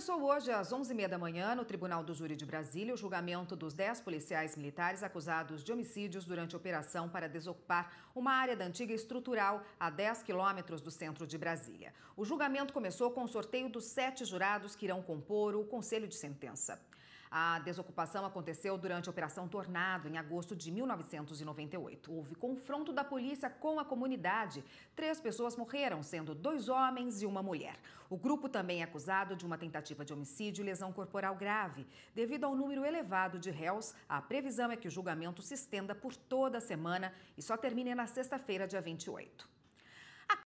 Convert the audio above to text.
Começou hoje, às 11h30 da manhã, no Tribunal do Júri de Brasília, o julgamento dos 10 policiais militares acusados de homicídios durante a operação para desocupar uma área da antiga estrutural a 10 quilômetros do centro de Brasília. O julgamento começou com o sorteio dos sete jurados que irão compor o Conselho de Sentença. A desocupação aconteceu durante a Operação Tornado, em agosto de 1998. Houve confronto da polícia com a comunidade. Três pessoas morreram, sendo dois homens e uma mulher. O grupo também é acusado de uma tentativa de homicídio e lesão corporal grave. Devido ao número elevado de réus, a previsão é que o julgamento se estenda por toda a semana e só termine na sexta-feira, dia 28.